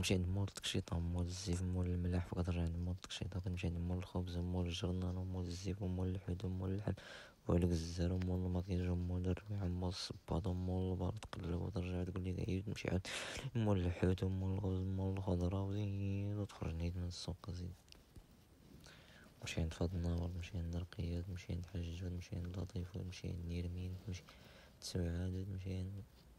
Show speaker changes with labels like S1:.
S1: كنمشي عند مول التكشيطة مول الزيف مول الملاح فكنرجع عند مول التكشيطة كنمشي عند مول الخبز مول الجرنان مول الزيف مول الحوت مول اللحم مول الزهر مول الماكياج مول الربيع مول الصباط مول البار تقلب وترجع تقول لي عيد تمشي عاد مول الحوت مول الخبز مول الخضرة وزيد وتخرج نعيد من السوق زيد نمشي عند فاض النار نمشي عند رقيات نمشي عند حجاج نمشي عند لطيف نمشي عند نيرمين نمشي عند سعاد نمشي عند